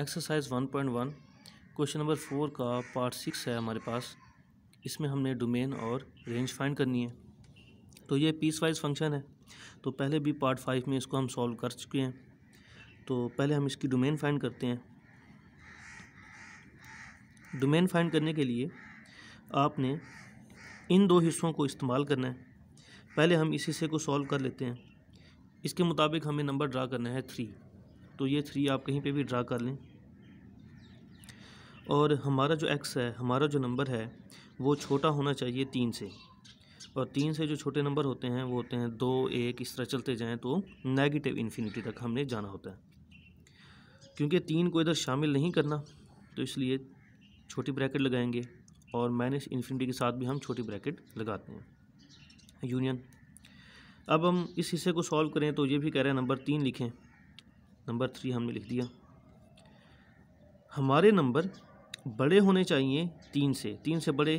exercise one point one question number four का part six है हमारे पास इसमें हमने डोमेन और रेंज फाइंड करनी है तो ये पीस वाइज फंक्शन है तो पहले भी पार्ट फाइव में इसको हम सॉल्व कर चुके हैं तो पहले हम इसकी डोमेन फाइंड करते हैं डोमेन फाइंड करने के लिए आपने इन दो हिस्सों को इस्तेमाल करना है पहले हम इस हिस्से को सॉल्व कर लेते हैं इसके मुताबिक हमें नंबर ड्रा करना है थ्री तो ये थ्री आप कहीं पे भी ड्रा कर लें और हमारा जो एक्स है हमारा जो नंबर है वो छोटा होना चाहिए तीन से और तीन से जो छोटे नंबर होते हैं वो होते हैं दो एक इस तरह चलते जाएँ तो नेगेटिव इन्फिनिटी तक हमने जाना होता है क्योंकि तीन को इधर शामिल नहीं करना तो इसलिए छोटी ब्रैकेट लगाएंगे और माइनस इन्फिनिटी के साथ भी हम छोटी ब्रैकेट लगाते हैं यूनियन अब हम इस हिस्से को सॉल्व करें तो ये भी कह रहे हैं नंबर तीन लिखें नंबर थ्री हमने लिख दिया हमारे नंबर बड़े होने चाहिए तीन से तीन से बड़े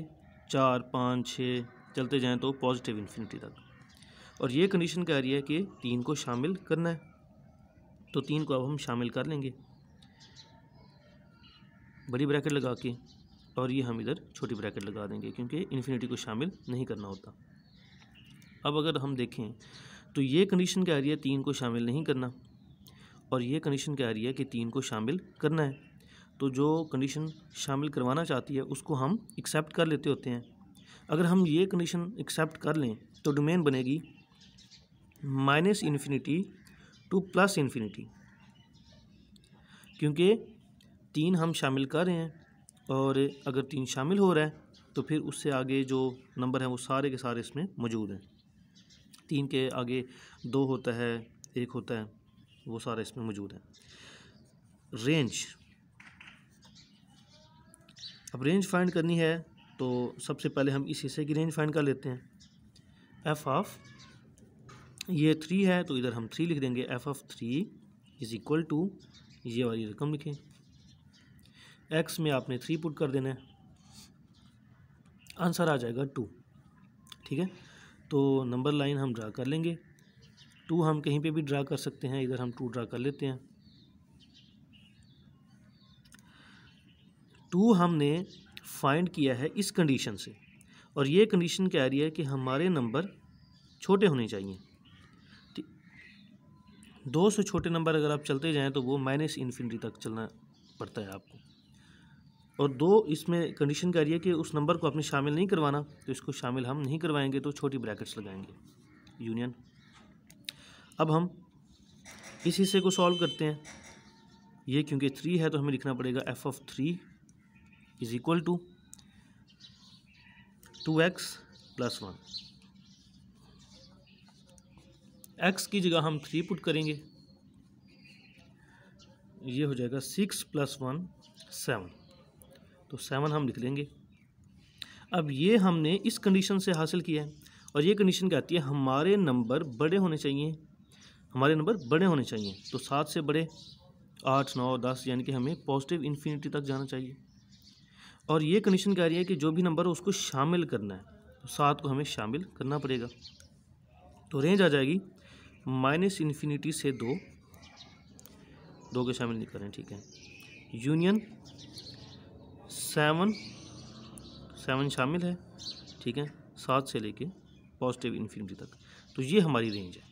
चार पाँच छः चलते जाएँ तो पॉजिटिव इन्फिनिटी तक और ये कंडीशन कह रही है कि तीन को शामिल करना है तो तीन को अब हम शामिल कर लेंगे बड़ी ब्रैकेट लगा के और ये हम इधर छोटी ब्रैकेट लगा देंगे क्योंकि इन्फिनिटी को शामिल नहीं करना होता अब अगर हम देखें तो ये कंडीशन कह रही है तीन को शामिल नहीं करना और ये कंडीशन कह रही है कि तीन को शामिल करना है तो जो कंडीशन शामिल करवाना चाहती है उसको हम एक्सेप्ट कर लेते होते हैं अगर हम ये कंडीशन एक्सेप्ट कर लें तो डोमेन बनेगी minus infinity to plus infinity क्योंकि तीन हम शामिल कर रहे हैं और अगर तीन शामिल हो रहा है तो फिर उससे आगे जो नंबर हैं वो सारे के सारे इसमें मौजूद हैं तीन के आगे दो होता है एक होता है वो सारे इसमें मौजूद हैं रेंज अब रेंज फाइंड करनी है तो सबसे पहले हम इस हिस्से की रेंज फाइंड कर लेते हैं एफ़ ऑफ ये थ्री है तो इधर हम थ्री लिख देंगे F of three is equal to ये वाली रकम लिखें एक्स में आपने थ्री पुट कर देना है आंसर आ जाएगा टू ठीक है तो नंबर लाइन हम ड्रा कर लेंगे टू हम कहीं पे भी ड्रा कर सकते हैं इधर हम टू ड्रा कर लेते हैं टू हमने फाइंड किया है इस कंडीशन से और ये कंडीशन कह रही है कि हमारे नंबर छोटे होने चाहिए दो से छोटे नंबर अगर आप चलते जाएँ तो वो माइनस इन्फिनिटी तक चलना पड़ता है आपको और दो इसमें कंडीशन कह रही है कि उस नंबर को आपने शामिल नहीं करवाना तो इसको शामिल हम नहीं करवाएंगे तो छोटी ब्रैकेट्स लगाएंगे यूनियन अब हम इस हिस्से को सॉल्व करते हैं ये क्योंकि थ्री है तो हमें लिखना पड़ेगा F of three is equal to two x plus one x की जगह हम थ्री पुट करेंगे ये हो जाएगा सिक्स प्लस वन सेवन तो सेवन हम लिख लेंगे अब ये हमने इस कंडीशन से हासिल किया है और ये कंडीशन कहती है हमारे नंबर बड़े होने चाहिए हमारे नंबर बड़े होने चाहिए तो सात से बड़े आठ नौ दस यानी कि हमें पॉजिटिव इन्फिनिटी तक जाना चाहिए और ये कंडीशन कह रही है कि जो भी नंबर हो उसको शामिल करना है तो सात को हमें शामिल करना पड़ेगा तो रेंज आ जाएगी माइनस इन्फिनिटी से दो दो के शामिल नहीं करें ठीक है यूनियन सेवन सेवन शामिल है ठीक है सात से लेके पॉजिटिव इन्फिनिटी तक तो ये हमारी रेंज है